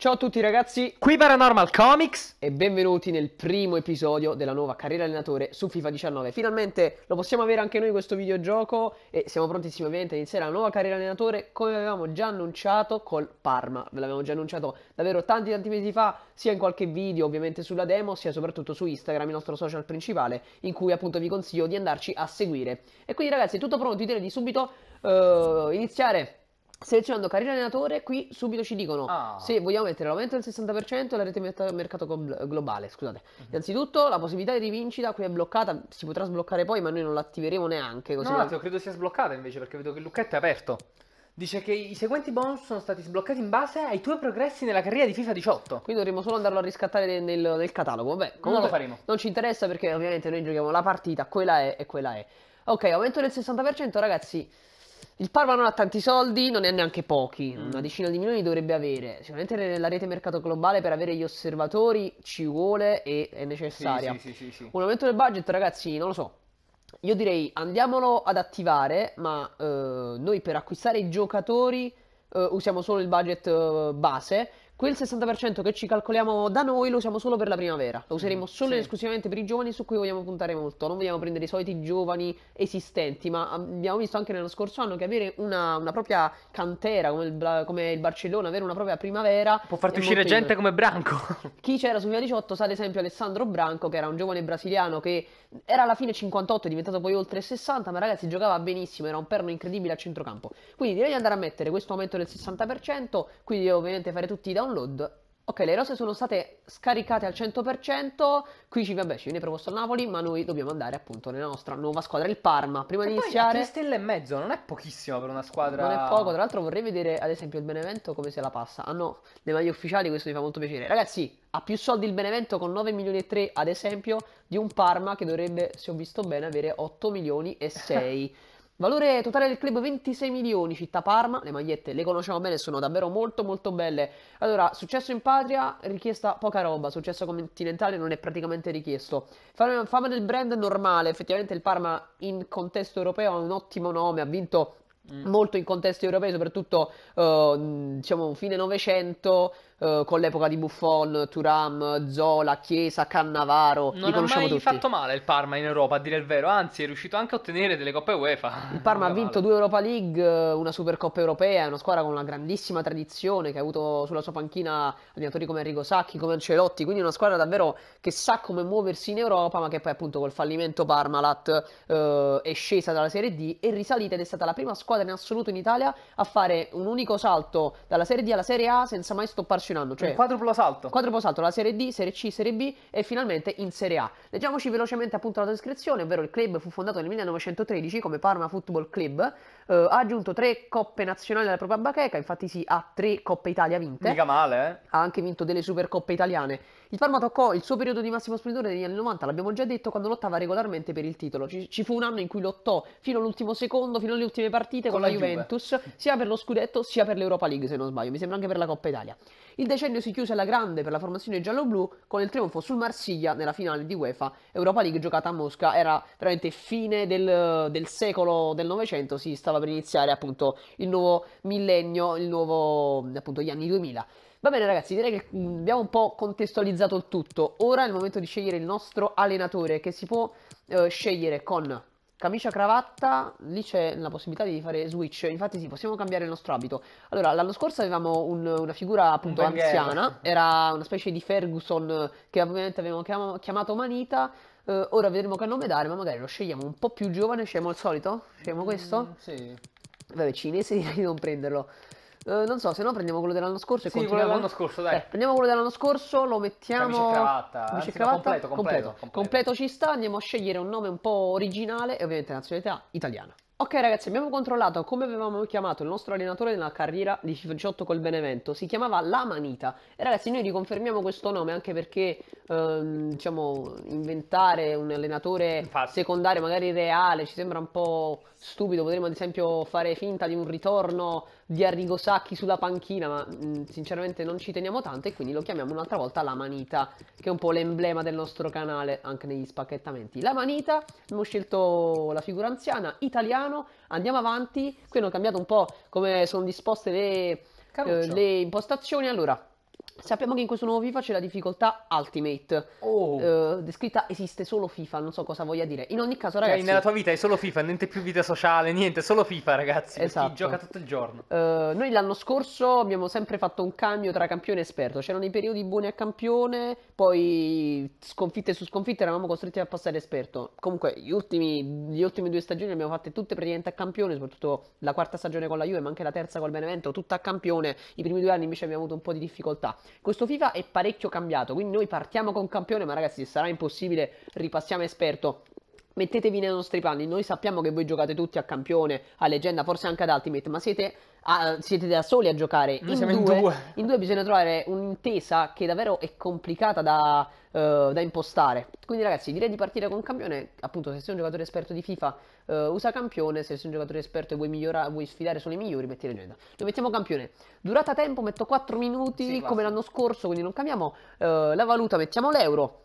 Ciao a tutti ragazzi, qui Paranormal Comics e benvenuti nel primo episodio della nuova carriera allenatore su FIFA 19. Finalmente lo possiamo avere anche noi questo videogioco e siamo prontissimi ovviamente a iniziare la nuova carriera allenatore come avevamo già annunciato col Parma. Ve l'avevamo già annunciato davvero tanti tanti mesi fa, sia in qualche video ovviamente sulla demo, sia soprattutto su Instagram, il nostro social principale, in cui appunto vi consiglio di andarci a seguire. E quindi ragazzi, tutto pronto, direi di subito uh, iniziare Ecco. Selezionando carriera allenatore, qui subito ci dicono ah. se vogliamo mettere l'aumento del 60% la rete mercato globale. Scusate, mm-hmm. innanzitutto la possibilità di rivincita qui è bloccata, si potrà sbloccare poi, ma noi non l'attiveremo neanche. Così no, attimo, credo sia sbloccata invece perché vedo che il lucchetto è aperto. Dice che i seguenti bonus sono stati sbloccati in base ai tuoi progressi nella carriera di FIFA 18. Quindi dovremmo solo andarlo a riscattare nel, nel, nel catalogo. Vabbè, comunque non lo faremo. Non ci interessa perché ovviamente noi giochiamo la partita, quella è e quella è. Ok, aumento del 60%, ragazzi. Il Parma non ha tanti soldi, non ne ha neanche pochi, mm. una decina di milioni dovrebbe avere. Sicuramente nella rete mercato globale per avere gli osservatori ci vuole e è necessaria. Sì, sì, sì, Un aumento del budget, ragazzi, non lo so. Io direi andiamolo ad attivare, ma eh, noi per acquistare i giocatori eh, usiamo solo il budget eh, base Quel 60% che ci calcoliamo da noi lo usiamo solo per la primavera, lo mm, useremo solo sì. ed esclusivamente per i giovani su cui vogliamo puntare molto, non vogliamo prendere i soliti giovani esistenti, ma abbiamo visto anche nello scorso anno che avere una, una propria cantera come il, come il, Barcellona, avere una propria primavera... Può farti uscire gente come Branco. Chi c'era su Via 18 sa ad esempio Alessandro Branco, che era un giovane brasiliano che era alla fine 58, è diventato poi oltre 60, ma ragazzi giocava benissimo, era un perno incredibile a centrocampo. Quindi direi di andare a mettere questo aumento del 60%, quindi devo ovviamente fare tutti i down download. Ok, le rose sono state scaricate al 100%, qui ci, vabbè, ci viene proposto il Napoli, ma noi dobbiamo andare appunto nella nostra nuova squadra, il Parma. Prima e di iniziare... 3 stelle e mezzo, non è pochissimo per una squadra... Non è poco, tra l'altro vorrei vedere ad esempio il Benevento come se la passa. Hanno ah, le maglie ufficiali, questo mi fa molto piacere. Ragazzi, ha più soldi il Benevento con 9 milioni e 3 ad esempio di un Parma che dovrebbe, se ho visto bene, avere 8 milioni e 6. Valore totale del club 26 milioni, città Parma, le magliette le conosciamo bene, sono davvero molto molto belle. Allora, successo in patria, richiesta poca roba, successo continentale non è praticamente richiesto. Fama, fama del brand normale, effettivamente il Parma in contesto europeo ha un ottimo nome, ha vinto mm. molto in contesti europei, soprattutto eh, diciamo fine Novecento, eh, con l'epoca di Buffon, Turam, Zola, Chiesa, Cannavaro. Non li conosciamo mai tutti. fatto male il Parma in Europa, a dire il vero, anzi è riuscito anche a ottenere delle coppe UEFA. Il Parma ha vinto due Europa League, una Supercoppa europea, è una squadra con una grandissima tradizione che ha avuto sulla sua panchina allenatori come Enrico Sacchi, come Ancelotti, quindi una squadra davvero che sa come muoversi in Europa, ma che poi appunto col fallimento Parmalat eh, è scesa dalla Serie D e risalita ed è stata la prima squadra in assoluto in Italia a fare un unico salto dalla Serie D alla Serie A senza mai stopparsi affascinando. Cioè, eh, quadruplo salto. Quadruplo salto, la Serie D, Serie C, Serie B e finalmente in Serie A. Leggiamoci velocemente appunto la descrizione, ovvero il club fu fondato nel 1913 come Parma Football Club eh, ha aggiunto tre coppe nazionali alla propria bacheca, infatti sì, ha tre Coppe Italia vinte. Mica male, eh? Ha anche vinto delle Supercoppe italiane. Il Parma toccò il suo periodo di massimo splendore negli anni 90, l'abbiamo già detto, quando lottava regolarmente per il titolo. Ci, ci fu un anno in cui lottò fino all'ultimo secondo, fino alle ultime partite con, con la, la Juventus, sia per lo scudetto sia per l'Europa League, se non sbaglio, mi sembra anche per la Coppa Italia. Il decennio si chiuse alla grande per la formazione giallo-blu con il trionfo sul Marsiglia nella finale di UEFA Europa League giocata a Mosca. Era veramente fine del, del secolo del Novecento, si stava stava per iniziare appunto il nuovo millennio, il nuovo appunto gli anni 2000. Va bene ragazzi, direi che mm, abbiamo un po' contestualizzato il tutto. Ora è il momento di scegliere il nostro allenatore che si può eh, scegliere con camicia cravatta, lì c'è la possibilità di fare switch, infatti sì, possiamo cambiare il nostro abito. Allora, l'anno scorso avevamo un, una figura appunto anziana, era una specie di Ferguson che ovviamente avevamo chiamato Manita, Uh, ora vedremo che nome dare, ma magari lo scegliamo un po' più giovane, scegliamo il solito? Scegliamo questo? Mm, sì. Vabbè, cinese direi di non prenderlo. Uh, non so, se no prendiamo quello dell'anno scorso e sì, continuiamo. quello dell'anno scorso, dai. Eh, prendiamo quello dell'anno scorso, lo mettiamo... Camicia cravatta. Camicia cravatta. Completo completo, completo, completo, completo ci sta, andiamo a scegliere un nome un po' originale e ovviamente nazionalità italiana. Ok ragazzi, abbiamo controllato come avevamo chiamato il nostro allenatore nella carriera di 18 col Benevento, si chiamava La Manita e ragazzi noi riconfermiamo questo nome anche perché ehm, diciamo inventare un allenatore Infatti. secondario magari reale ci sembra un po' stupido, potremmo ad esempio fare finta di un ritorno di Arrigo Sacchi sulla panchina, ma mh, sinceramente non ci teniamo tanto e quindi lo chiamiamo un'altra volta la manita, che è un po' l'emblema del nostro canale anche negli spacchettamenti. La manita, abbiamo scelto la figura anziana, italiano, andiamo avanti, qui hanno cambiato un po' come sono disposte le, eh, le impostazioni, allora Sappiamo che in questo nuovo FIFA c'è la difficoltà Ultimate. Oh. Eh, descritta esiste solo FIFA, non so cosa voglia dire. In ogni caso, cioè, ragazzi. Cioè, nella tua vita è solo FIFA, niente più vita sociale, niente, solo FIFA, ragazzi. Esatto. Si gioca tutto il giorno. Eh, noi l'anno scorso abbiamo sempre fatto un cambio tra campione e esperto. C'erano i periodi buoni a campione, poi sconfitte su sconfitte eravamo costretti a passare esperto. Comunque, gli ultimi, gli ultimi due stagioni le abbiamo fatte tutte praticamente a campione, soprattutto la quarta stagione con la Juve, ma anche la terza col Benevento, tutta a campione. I primi due anni invece abbiamo avuto un po' di difficoltà. Questo FIFA è parecchio cambiato, quindi noi partiamo con campione, ma ragazzi sarà impossibile ripassiamo esperto mettetevi nei nostri panni, noi sappiamo che voi giocate tutti a campione, a leggenda, forse anche ad Ultimate, ma siete, a, siete da soli a giocare. In due, in, due. in due, bisogna trovare un'intesa che davvero è complicata da, uh, da, impostare. Quindi ragazzi, direi di partire con campione, appunto se sei un giocatore esperto di FIFA uh, usa campione, se sei un giocatore esperto e vuoi, migliora, vuoi sfidare solo i migliori metti leggenda. Lo mettiamo campione, durata tempo metto 4 minuti sì, come l'anno scorso, quindi non cambiamo, uh, eh, la valuta mettiamo l'euro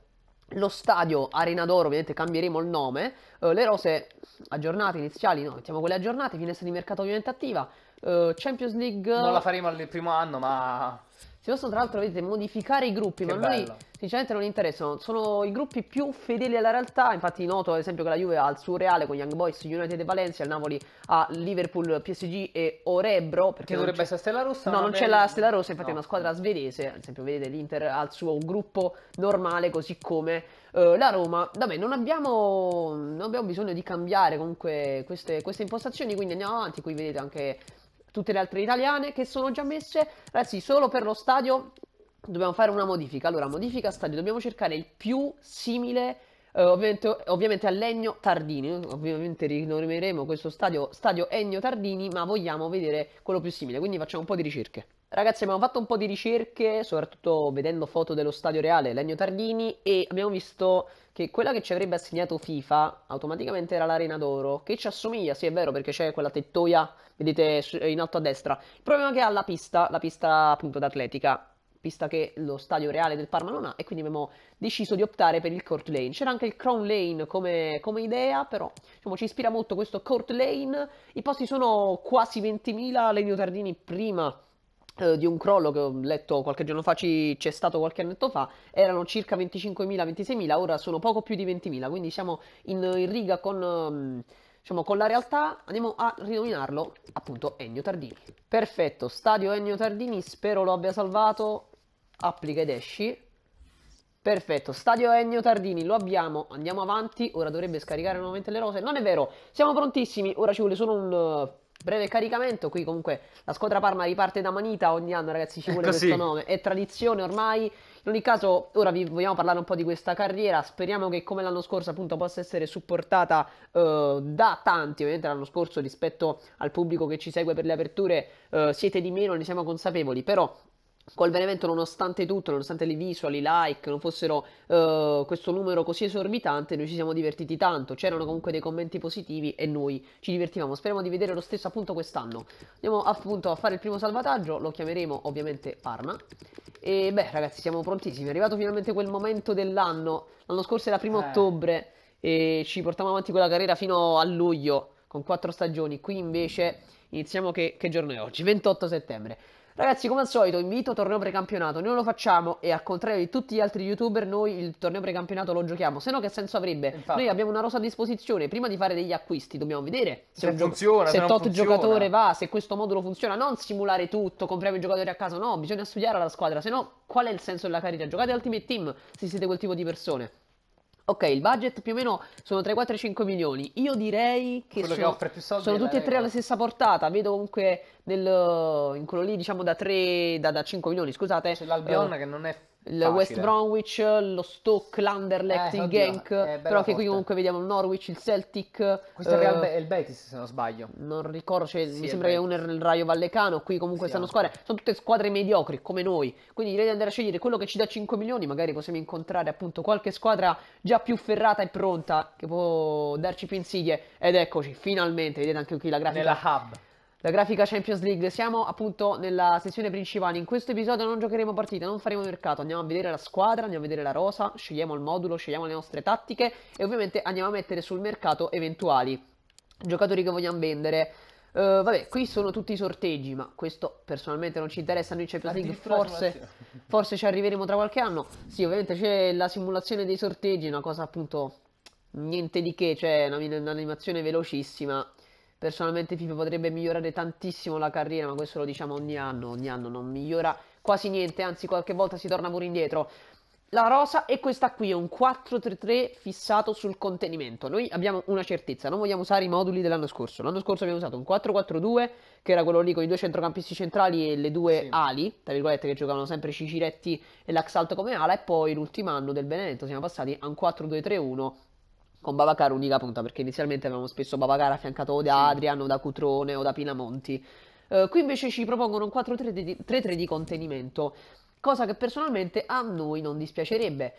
lo stadio Arena d'Oro, ovviamente cambieremo il nome, eh, le rose aggiornate iniziali, no, mettiamo quelle aggiornate, finestra di mercato ovviamente attiva, eh, Champions League... Non la faremo il primo anno, ma si possono tra l'altro vedete, modificare i gruppi, che ma a noi sinceramente non interessano, sono i gruppi più fedeli alla realtà, infatti noto ad esempio che la Juve ha il suo Reale con Young Boys, United e Valencia, il Napoli ha Liverpool, PSG e Orebro. Perché che dovrebbe essere Stella Rossa? No, non c'è la Stella Rossa, infatti no. è una squadra svedese, ad esempio vedete l'Inter ha il suo gruppo normale così come uh, la Roma. Vabbè, non abbiamo, non abbiamo, bisogno di cambiare comunque queste, queste impostazioni, quindi andiamo avanti, qui vedete anche tutte le altre italiane che sono già messe, ragazzi, solo per lo stadio dobbiamo fare una modifica. Allora, modifica stadio, dobbiamo cercare il più simile eh, ovviamente, ovviamente, a Legno Tardini, ovviamente rinomeremo questo stadio stadio Ennio Tardini, ma vogliamo vedere quello più simile, quindi facciamo un po' di ricerche. Ragazzi, abbiamo fatto un po' di ricerche, soprattutto vedendo foto dello stadio reale Legno Tardini, e abbiamo visto che quella che ci avrebbe assegnato FIFA automaticamente era l'Arena d'Oro, che ci assomiglia, sì è vero, perché c'è quella tettoia, vedete in alto a destra. Il problema è che ha la pista, la pista appunto d'atletica, pista che lo stadio reale del Parma non ha, e quindi abbiamo deciso di optare per il court lane. C'era anche il crown lane come, come idea, però diciamo, ci ispira molto questo court lane. I posti sono quasi 20.000, Legno Tardini prima eh, di un crollo che ho letto qualche giorno fa, ci, c'è stato qualche annetto fa, erano circa 25.000-26.000, ora sono poco più di 20.000, quindi siamo in, in riga con, ehm, diciamo, con la realtà, andiamo a rinominarlo appunto Ennio Tardini. Perfetto, stadio Ennio Tardini, spero lo abbia salvato, applica ed esci. Perfetto, stadio Ennio Tardini, lo abbiamo, andiamo avanti, ora dovrebbe scaricare nuovamente le rose, non è vero, siamo prontissimi, ora ci vuole solo un Breve caricamento, qui comunque la squadra Parma riparte da manita, ogni anno ragazzi ci eh, vuole questo nome, è tradizione ormai. In ogni caso, ora vi vogliamo parlare un po' di questa carriera, speriamo che come l'anno scorso appunto possa essere supportata eh, da tanti, ovviamente l'anno scorso rispetto al pubblico che ci segue per le aperture eh, siete di meno, ne siamo consapevoli, però col Benevento nonostante tutto, nonostante le visual, i like non fossero uh, questo numero così esorbitante, noi ci siamo divertiti tanto, c'erano comunque dei commenti positivi e noi ci divertivamo, speriamo di vedere lo stesso appunto quest'anno. Andiamo appunto a fare il primo salvataggio, lo chiameremo ovviamente Parma e beh ragazzi siamo prontissimi, è arrivato finalmente quel momento dell'anno, l'anno scorso era primo eh. ottobre e ci portavamo avanti quella carriera fino a luglio con quattro stagioni, qui invece iniziamo che, che giorno è oggi? 28 settembre. Ragazzi, come al solito, invito torneo precampionato. Noi lo facciamo e al contrario di tutti gli altri youtuber, noi il torneo precampionato lo giochiamo. Se no, che senso avrebbe? Infatti. Noi abbiamo una rosa a disposizione. Prima di fare degli acquisti, dobbiamo vedere se, se funziona. Se, se tot funziona. giocatore va, se questo modulo funziona. Non simulare tutto, compriamo i giocatori a caso. No, bisogna studiare la squadra. Se no, qual è il senso della carriera? Giocate Ultimate Team se siete quel tipo di persone. Ok, il budget più o meno sono 3, 4 5 milioni. Io direi che, Quello sono, che offre più soldi sono tutti e tre alla stessa portata. Vedo comunque nel, in quello lì, diciamo da 3 da, da 5 milioni, scusate. C'è l'Albion eh, che non è il Facile. West Bromwich, lo Stoke, l'Anderlecht, eh, il Genk, eh, però anche qui comunque vediamo il Norwich, il Celtic. Questo eh, è il Betis se non sbaglio. Non ricordo, cioè, sì, mi sembra che uno è il Raio Vallecano, qui comunque sì, stanno squadre, sono tutte squadre mediocri come noi, quindi direi di andare a scegliere quello che ci dà 5 milioni, magari possiamo incontrare appunto qualche squadra già più ferrata e pronta che può darci più insidie ed eccoci, finalmente, vedete anche qui la grafica. Nella hub la grafica Champions League. Siamo appunto nella sessione principale. In questo episodio non giocheremo partita, non faremo mercato. Andiamo a vedere la squadra, andiamo a vedere la rosa, scegliamo il modulo, scegliamo le nostre tattiche e ovviamente andiamo a mettere sul mercato eventuali giocatori che vogliamo vendere. Uh, vabbè, qui sono tutti i sorteggi, ma questo personalmente non ci interessa. Noi c'è Champions forse, forse ci arriveremo tra qualche anno. Sì, ovviamente c'è la simulazione dei sorteggi, una cosa appunto niente di che, cioè un'animazione velocissima Personalmente FIFA potrebbe migliorare tantissimo la carriera, ma questo lo diciamo ogni anno, ogni anno non migliora quasi niente, anzi qualche volta si torna pure indietro. La rosa è questa qui, è un 4-3-3 fissato sul contenimento. Noi abbiamo una certezza, non vogliamo usare i moduli dell'anno scorso. L'anno scorso abbiamo usato un 4-4-2, che era quello lì con i due centrocampisti centrali e le due sì. ali, tra virgolette, che giocavano sempre Ciciretti e Laxalto come ala, e poi l'ultimo anno del Benevento siamo passati a un 4-2-3-1 con Babacar unica punta, perché inizialmente avevamo spesso Babacar affiancato o da Adrian o da Cutrone o da Pinamonti. Uh, qui invece ci propongono un 4-3-3 di, di contenimento, cosa che personalmente a noi non dispiacerebbe.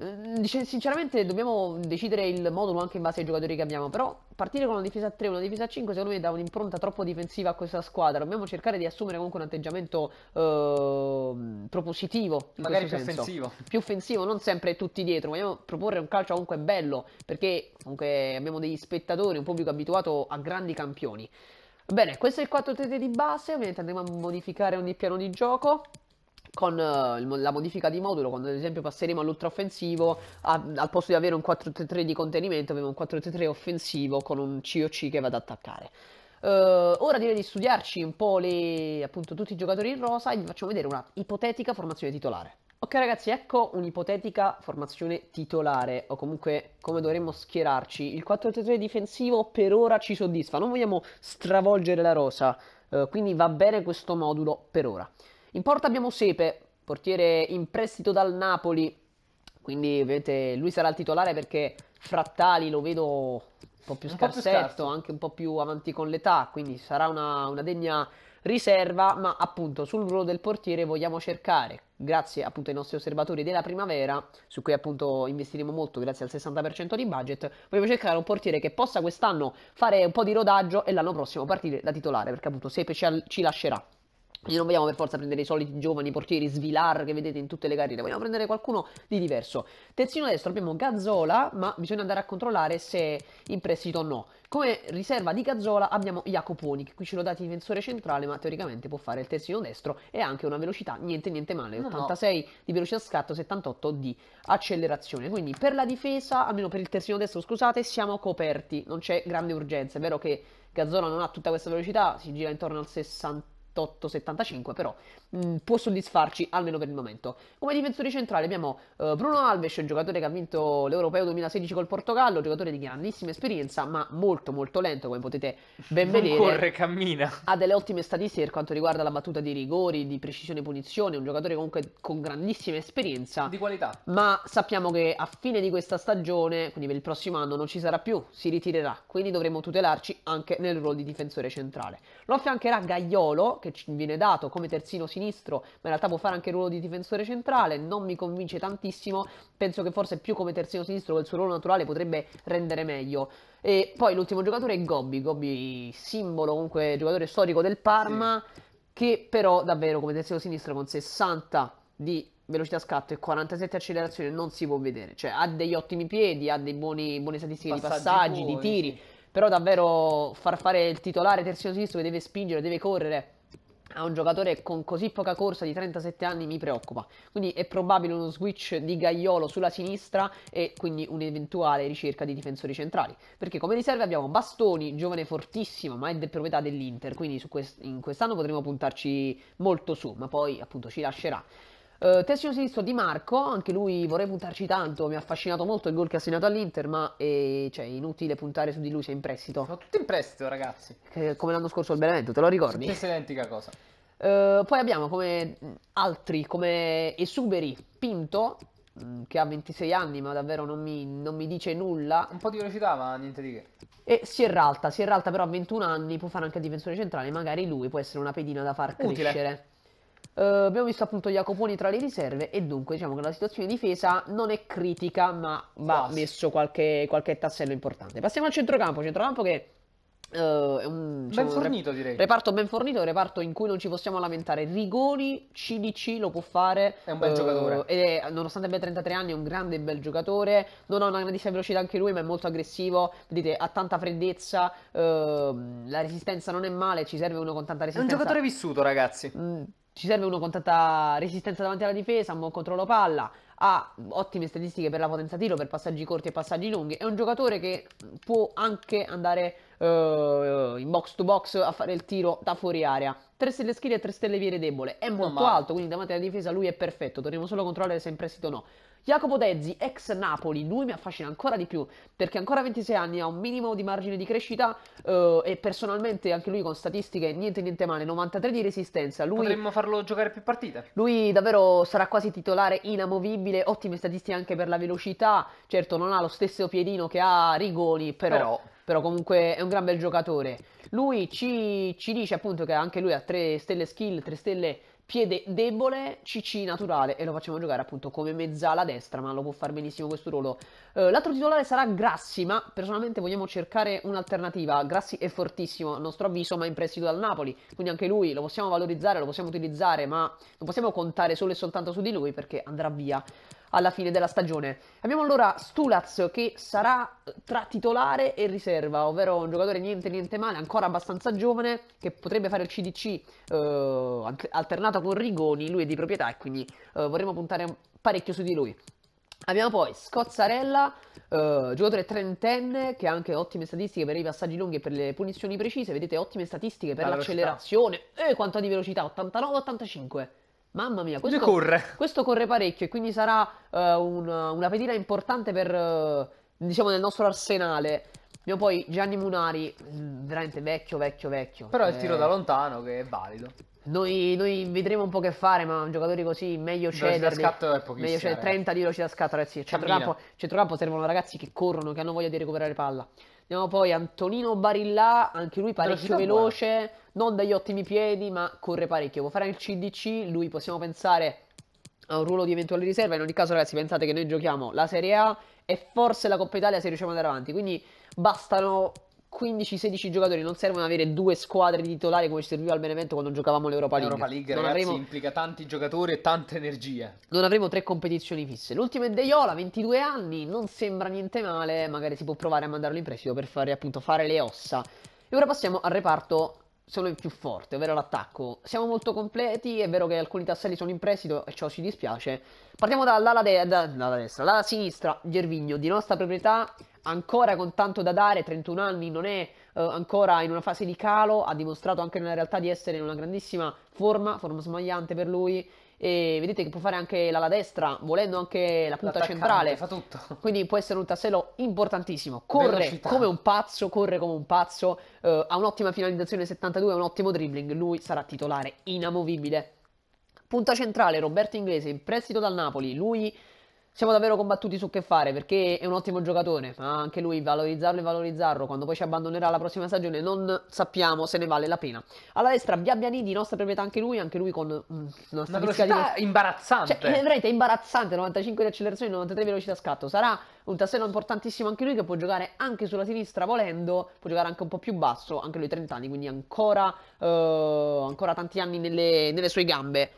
Ehm, sinceramente dobbiamo decidere il modulo anche in base ai giocatori che abbiamo, però partire con una difesa 3 e una difesa 5 secondo me dà un'impronta troppo difensiva a questa squadra, dobbiamo cercare di assumere comunque un atteggiamento eh, propositivo, magari più senso. offensivo. Più offensivo, non sempre tutti dietro, vogliamo proporre un calcio comunque bello, perché comunque abbiamo degli spettatori, un pubblico abituato a grandi campioni. Bene, questo è il 4-3 di base, ovviamente andremo a modificare ogni piano di gioco con eh, la modifica di modulo, quando ad esempio passeremo all'ultraoffensivo, al posto di avere un 4-3-3 di contenimento, avremo un 4-3-3 offensivo con un COC che va ad attaccare. Uh, ora direi di studiarci un po' le, appunto, tutti i giocatori in rosa e vi facciamo vedere una ipotetica formazione titolare. Ok ragazzi, ecco un'ipotetica formazione titolare, o comunque come dovremmo schierarci. Il 4-3-3 difensivo per ora ci soddisfa, non vogliamo stravolgere la rosa, uh, quindi va bene questo modulo per ora. In porta abbiamo Sepe, portiere in prestito dal Napoli. Quindi vedete, lui sarà il titolare perché Frattali lo vedo un po' più scarsetto, po più anche un po' più avanti con l'età, quindi sarà una, una degna riserva, ma appunto sul ruolo del portiere vogliamo cercare, grazie appunto ai nostri osservatori della primavera, su cui appunto investiremo molto grazie al 60% di budget, vogliamo cercare un portiere che possa quest'anno fare un po' di rodaggio e l'anno prossimo partire da titolare, perché appunto Sepe ci, ci lascerà non vogliamo per forza prendere i soliti giovani portieri Svilar che vedete in tutte le carriere, vogliamo prendere qualcuno di diverso. Terzino destro abbiamo Gazzola, ma bisogna andare a controllare se è in prestito o no. Come riserva di Gazzola abbiamo Jacoponi, che qui ce l'ho dato difensore centrale, ma teoricamente può fare il terzino destro e anche una velocità niente niente male, 86 no. di velocità scatto, 78 di accelerazione. Quindi per la difesa, almeno per il terzino destro, scusate, siamo coperti, non c'è grande urgenza. È vero che Gazzola non ha tutta questa velocità, si gira intorno al 60 78-75, però mh, mm, può soddisfarci almeno per il momento. Come difensore centrale abbiamo eh, Bruno Alves, un giocatore che ha vinto l'Europeo 2016 col Portogallo, giocatore di grandissima esperienza, ma molto molto lento, come potete ben non vedere. Corre, cammina. Ha delle ottime statistiche per quanto riguarda la battuta di rigori, di precisione e punizione, un giocatore comunque con grandissima esperienza. Di qualità. Ma sappiamo che a fine di questa stagione, quindi per il prossimo anno, non ci sarà più, si ritirerà, quindi dovremo tutelarci anche nel ruolo di difensore centrale. Lo affiancherà Gagliolo, che ci viene dato come terzino sinistro sinistro, ma in realtà può fare anche il ruolo di difensore centrale, non mi convince tantissimo, penso che forse più come terzino sinistro che il suo ruolo naturale potrebbe rendere meglio. E poi l'ultimo giocatore è Gobbi, Gobbi simbolo comunque giocatore storico del Parma, sì. che però davvero come terzino sinistro con 60 di velocità scatto e 47 accelerazione non si può vedere, cioè ha degli ottimi piedi, ha dei buoni, buone statistiche passaggi di passaggi, buoni, di tiri, sì. però davvero far fare il titolare terzino sinistro che deve spingere, deve correre a un giocatore con così poca corsa di 37 anni mi preoccupa. Quindi è probabile uno switch di Gaiolo sulla sinistra e quindi un'eventuale ricerca di difensori centrali. Perché come riserve abbiamo Bastoni, giovane fortissimo, ma è di proprietà dell'Inter, quindi quest- in quest'anno potremo puntarci molto su, ma poi appunto ci lascerà. Uh, eh, testino sinistro di Marco, anche lui vorrei puntarci tanto, mi ha affascinato molto il gol che ha segnato all'Inter, ma eh, cioè, è cioè, inutile puntare su di lui se è in prestito. Sono tutti in prestito ragazzi. Che, eh, come l'anno scorso al Benevento, te lo ricordi? Stessa identica cosa. Eh, poi abbiamo come mm, altri, come Esuberi Pinto, mm, che ha 26 anni ma davvero non mi, non mi dice nulla. Un po' di velocità ma niente di che. E Sierra Alta, Sierra Alta però ha 21 anni può fare anche difensore centrale, magari lui può essere una pedina da far Utile. crescere. Uh, abbiamo visto appunto Jacoponi tra le riserve e dunque diciamo che la situazione di difesa non è critica ma va messo qualche, qualche tassello importante. Passiamo al centrocampo, centrocampo che Uh, è un, diciamo, ben cioè, fornito, direi. Reparto ben fornito, reparto in cui non ci possiamo lamentare. Rigoni, CDC lo può fare. È un bel uh, giocatore. È, nonostante abbia 33 anni, è un grande e bel giocatore. Non ha una grandissima velocità anche lui, ma è molto aggressivo. Vedete, ha tanta freddezza. Uh, la resistenza non è male, ci serve uno con tanta resistenza. È un giocatore vissuto, ragazzi. Mm, ci serve uno con tanta resistenza davanti alla difesa, un buon controllo palla ha ottime statistiche per la potenza tiro, per passaggi corti e passaggi lunghi, è un giocatore che può anche andare eh, in box to box a fare il tiro da fuori area. 3 stelle skill e 3 stelle viere debole, è molto alto, quindi davanti alla difesa lui è perfetto, torniamo solo a controllare se è in prestito o no. Jacopo Dezzi, ex Napoli, lui mi affascina ancora di più perché ancora 26 anni ha un minimo di margine di crescita eh, e personalmente anche lui con statistiche niente niente male, 93 di resistenza. Lui, Potremmo farlo giocare più partite. Lui davvero sarà quasi titolare inamovibile, ottime statistiche anche per la velocità, certo non ha lo stesso piedino che ha Rigoni, però... però però comunque è un gran bel giocatore. Lui ci, ci, dice appunto che anche lui ha 3 stelle skill, 3 stelle piede debole, CC naturale e lo facciamo giocare appunto come mezzala destra, ma lo può fare benissimo questo ruolo. Eh, l'altro titolare sarà Grassi, ma personalmente vogliamo cercare un'alternativa. Grassi è fortissimo a nostro avviso, ma in prestito dal Napoli, quindi anche lui lo possiamo valorizzare, lo possiamo utilizzare, ma non possiamo contare solo e soltanto su di lui perché andrà via alla fine della stagione. Abbiamo allora Stulaz che sarà eh, tra titolare e riserva, ovvero un giocatore niente niente male, ancora abbastanza giovane, che potrebbe fare il CDC eh, alternato con Rigoni, lui è di proprietà e quindi eh, vorremmo puntare parecchio su di lui. Abbiamo poi Scozzarella, eh, giocatore trentenne che ha anche ottime statistiche per i passaggi lunghi e per le punizioni precise, vedete ottime statistiche per l'accelerazione e eh, quanto di velocità, 89-85. Mamma mia, questo corre. questo corre parecchio e quindi sarà uh, un, una pedina importante per, uh, diciamo, nel nostro arsenale. Abbiamo poi Gianni Munari, mm, veramente vecchio, vecchio, vecchio. Però è il eh, tiro da lontano che è valido. Noi, noi, vedremo un po' che fare, ma giocatori così meglio cederli. da scatto è pochissimo. Meglio 30 cioè, di veloci da scatto, cioè, ragazzi. Centrocampo, centrocampo servono ragazzi che corrono, che hanno voglia di recuperare palla. Abbiamo poi Antonino Barilla, anche lui parecchio veloce, buona. non dagli ottimi piedi, ma corre parecchio. Può fare il CDC, lui possiamo pensare a un ruolo di eventuale riserva. In ogni caso, ragazzi, pensate che noi giochiamo la Serie A e forse la Coppa Italia se riusciamo ad andare avanti. Quindi bastano 15-16 giocatori, non servono avere due squadre di titolari come ci serviva al Benevento quando giocavamo l'Europa League. L'Europa League ragazzi, avremo... implica tanti giocatori e tanta energia. Non avremo tre competizioni fisse. L'ultimo è Deiola, 22 anni, non sembra niente male, magari si può provare a mandarlo in prestito per fare appunto fare le ossa. E ora passiamo al reparto sono il più forte, ovvero l'attacco. Siamo molto completi, è vero che alcuni tasselli sono in prestito e ciò ci dispiace. Partiamo dall'ala de- da- dalla destra, l'ala sinistra, Gervigno, di nostra proprietà, ancora con tanto da dare, 31 anni, non è uh, ancora in una fase di calo, ha dimostrato anche nella realtà di essere in una grandissima forma, forma smagliante per lui, e vedete che può fare anche l'ala destra, volendo anche la punta centrale. Fa tutto. Quindi può essere un tassello importantissimo. Corre Velocità. come un pazzo, corre come un pazzo, eh, ha un'ottima finalizzazione 72, ha un ottimo dribbling, lui sarà titolare inamovibile. Punta centrale Roberto Inglese in prestito dal Napoli, lui siamo davvero combattuti su che fare perché è un ottimo giocatore, ma anche lui valorizzarlo e valorizzarlo quando poi ci abbandonerà la prossima stagione non sappiamo se ne vale la pena. Alla destra Biabianini, nostra proprietà anche lui, anche lui con mm, una, velocità di... imbarazzante. Cioè, veramente imbarazzante, 95 di accelerazione, 93 di velocità scatto. Sarà un tassello importantissimo anche lui che può giocare anche sulla sinistra volendo, può giocare anche un po' più basso, anche lui 30 anni, quindi ancora, eh, ancora tanti anni nelle, nelle sue gambe.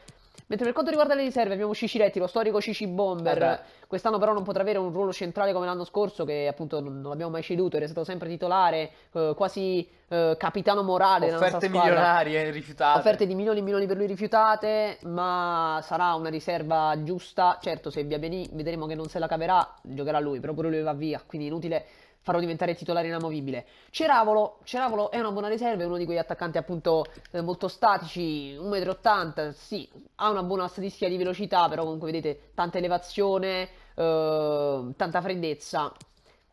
Mentre per quanto riguarda le riserve abbiamo Ciciretti, lo storico Cici Bomber. Vabbè. Eh Quest'anno però non potrà avere un ruolo centrale come l'anno scorso, che appunto non, l'abbiamo mai ceduto, era stato sempre titolare, eh, quasi eh, capitano morale Offerte milionarie rifiutate. Offerte di milioni e milioni per lui rifiutate, ma sarà una riserva giusta. Certo, se via Biabeni vedremo che non se la caverà, giocherà lui, però pure lui va via, quindi inutile farlo diventare titolare inamovibile. Ceravolo, Ceravolo è una buona riserva, è uno di quegli attaccanti appunto eh, molto statici, 1,80 m, sì, ha una buona statistica di velocità, però comunque vedete tanta elevazione, eh, tanta freddezza.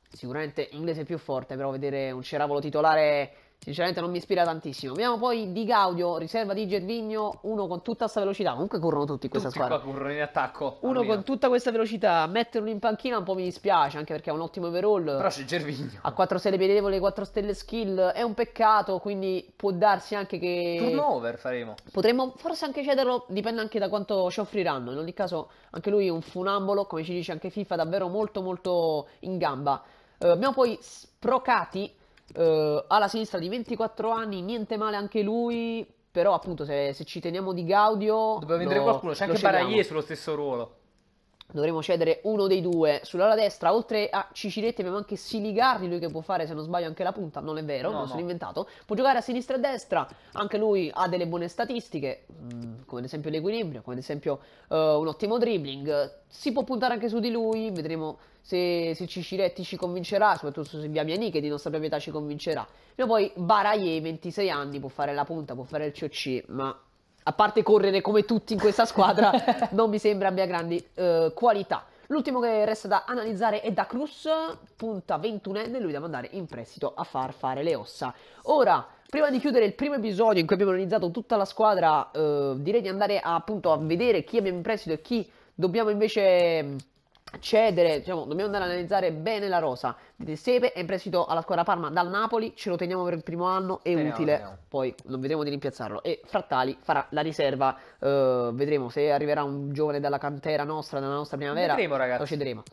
Sicuramente l'inglese è più forte, però vedere un Ceravolo titolare sinceramente non mi ispira tantissimo. Vediamo poi Di Gaudio, riserva di Gervigno, uno con tutta questa velocità. Comunque corrono tutti in questa tutti squadra. corrono in attacco. Uno con tutta questa velocità, metterlo in panchina un po' mi dispiace, anche perché ha un ottimo overall. Però c'è Gervigno. Ha 4 stelle piedevole, 4 stelle skill, è un peccato, quindi può darsi anche che... Turnover faremo. Potremmo forse anche cederlo, dipende anche da quanto ci offriranno. In ogni caso anche lui è un funambolo, come ci dice anche FIFA, davvero molto molto in gamba. Uh, abbiamo poi Sprocati, Uh, alla sinistra di 24 anni, niente male anche lui. Però appunto se, se ci teniamo di Gaudio... Dobbiamo vendere qualcuno, c'è anche Baraglie sullo stesso ruolo. Dovremo cedere uno dei due. Sull'ala destra, oltre a Ciciretti, abbiamo anche Siligarri, lui che può fare, se non sbaglio, anche la punta. Non è vero, no, non no. sono inventato. Può giocare a sinistra e a destra, anche lui ha delle buone statistiche, mm, come ad esempio l'equilibrio, come ad esempio uh, un ottimo dribbling. Si può puntare anche su di lui, vedremo se, se Ciciretti ci convincerà, soprattutto se Via Mianiche di nostra proprietà ci convincerà. Però poi Baraye, 26 anni, può fare la punta, può fare il COC, ma a parte correre come tutti in questa squadra, non mi sembra abbia grandi eh, qualità. L'ultimo che resta da analizzare è Da Cruz, punta 21enne, lui da mandare in prestito a far fare le ossa. Ora, prima di chiudere il primo episodio in cui abbiamo analizzato tutta la squadra, eh, direi di andare a, appunto a vedere chi abbiamo in prestito e chi dobbiamo invece cedere, diciamo, dobbiamo andare ad analizzare bene la rosa di De Sepe è in prestito alla squadra Parma dal Napoli, ce lo teniamo per il primo anno, è teniamo, utile, teniamo. poi non vedremo di rimpiazzarlo e Frattali farà la riserva, uh, vedremo se arriverà un giovane dalla cantera nostra, dalla nostra primavera, vedremo, ragazzi. lo cederemo.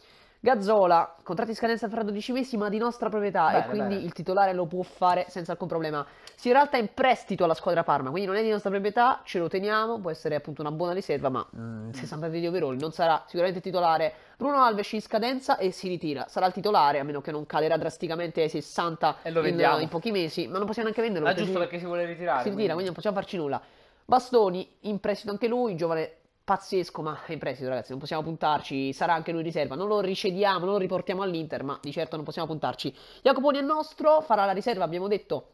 Gazzola, contratti in scadenza fra 12 mesi, ma di nostra proprietà bene, e quindi bene. il titolare lo può fare senza alcun problema. Si in realtà è in prestito alla squadra Parma, quindi non è di nostra proprietà, ce lo teniamo, può essere appunto una buona riserva, ma mm. se San Pedro di Overall non sarà sicuramente titolare. Bruno Alves in scadenza e si ritira, sarà il titolare a meno che non calerà drasticamente ai 60 in, in, pochi mesi, ma non possiamo neanche venderlo. Ah, giusto perché si vuole ritirare. Si ritira, quindi, quindi non possiamo farci nulla. Bastoni in prestito anche lui, giovane pazzesco, ma in prestito ragazzi, non possiamo puntarci, sarà anche lui in riserva, non lo ricediamo, non lo riportiamo all'Inter, ma di certo non possiamo puntarci. Jacoponi è nostro, farà la riserva, abbiamo detto,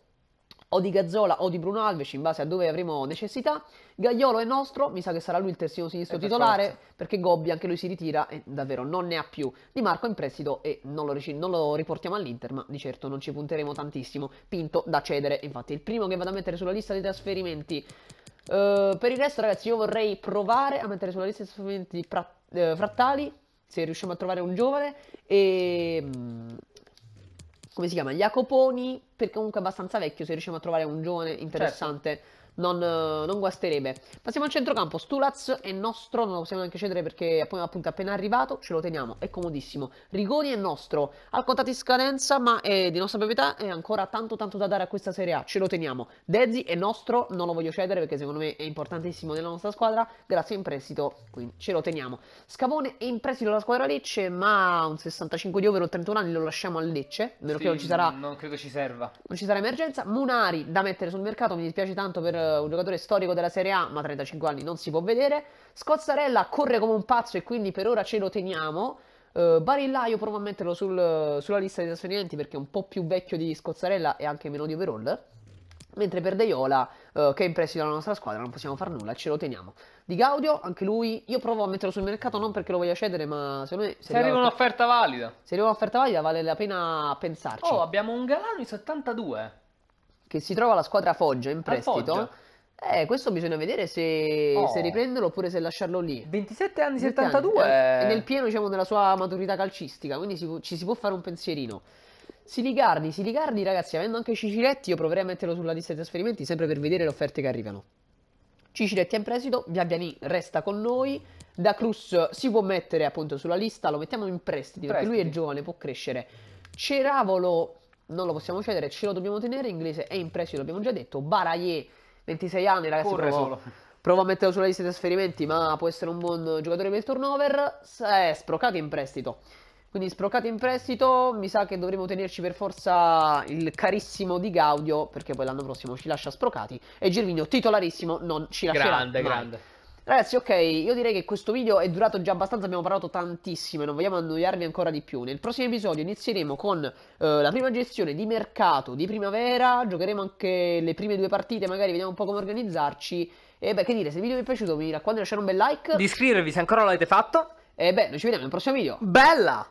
o di Gazzola o di Bruno Alves in base a dove avremo necessità. Gagliolo è nostro, mi sa che sarà lui il terzino sinistro e eh, titolare per perché Gobbi anche lui si ritira e davvero non ne ha più. Di Marco in prestito e non lo, non lo riportiamo all'Inter, ma di certo non ci punteremo tantissimo. Pinto da cedere, infatti il primo che vado a mettere sulla lista dei trasferimenti eh, per il resto, ragazzi, io vorrei provare a mettere sulla lista di strumenti pra- eh, frattali. Se riusciamo a trovare un giovane. E. Mm, come si chiama? Gli acoponi. Perché comunque è abbastanza vecchio. Se riusciamo a trovare un giovane interessante. Certo non, eh, non, guasterebbe. Passiamo al centrocampo, Stulaz è nostro, non lo possiamo neanche cedere perché appunto appena arrivato ce lo teniamo, è comodissimo. Rigoni è nostro, al contatto di scadenza ma è di nostra proprietà, e ancora tanto tanto da dare a questa Serie A, ce lo teniamo. Dezzi è nostro, non lo voglio cedere perché secondo me è importantissimo nella nostra squadra, grazie in prestito, quindi ce lo teniamo. Scavone è in prestito alla squadra Lecce ma un 65 di over o 31 anni lo lasciamo a Lecce, meno sì, che non ci sarà... Non credo ci serva. Non ci sarà emergenza. Munari da mettere sul mercato, mi dispiace tanto per un giocatore storico della Serie A, ma 35 anni non si può vedere. Scozzarella corre come un pazzo e quindi per ora ce lo teniamo. Uh, eh, io provo a metterlo sul, sulla lista dei trasferimenti perché è un po' più vecchio di Scozzarella e anche meno di overall. Mentre per Deiola, uh, eh, che è in prestito alla nostra squadra, non possiamo far nulla, ce lo teniamo. Di Gaudio, anche lui, io provo a metterlo sul mercato non perché lo voglia cedere, ma secondo me... Se, se arriva un'offerta valida. Se arriva un'offerta valida vale la pena pensarci. Oh, abbiamo un Galano di 72 che si trova la squadra Foggia in prestito. Eh, questo bisogna vedere se, Oh. se riprenderlo oppure se lasciarlo lì. 27 anni, 72. È eh, nel pieno, diciamo, della sua maturità calcistica, quindi si ci si può fare un pensierino. Silicardi, Silicardi, ragazzi, avendo anche Ciciletti, io proverei a metterlo sulla lista di trasferimenti, sempre per vedere le offerte che arrivano. Ciciletti è in prestito, Biabiani resta con noi, Da Cruz si può mettere appunto sulla lista, lo mettiamo in prestito. perché lui è Prestiti. giovane, può crescere. Ceravolo non lo possiamo cedere, ce lo dobbiamo tenere. Inglese è in prestito, l'abbiamo già detto. Baraye, 26 anni, ragazzi. Corre provo, solo. provo a metterlo sulla lista di trasferimenti, ma può essere un buon giocatore per il turnover. È eh, sprocato in prestito. Quindi sprocato in prestito, mi sa che dovremo tenerci per forza il carissimo Di Gaudio, perché poi l'anno prossimo ci lascia sprocati. E Girvigno, titolarissimo, non ci lascerà Grande, mai. grande. Ragazzi, ok, io direi che questo video è durato già abbastanza, abbiamo parlato tantissimo e non vogliamo annoiarvi ancora di più. Nel prossimo episodio inizieremo con eh, la prima gestione di mercato di primavera, giocheremo anche le prime due partite, magari vediamo un po' come organizzarci. E beh, che dire, se il video vi è piaciuto mi raccomando di lasciare un bel like. Di iscrivervi se ancora non l'avete fatto. E beh, noi ci vediamo nel prossimo video. Bella!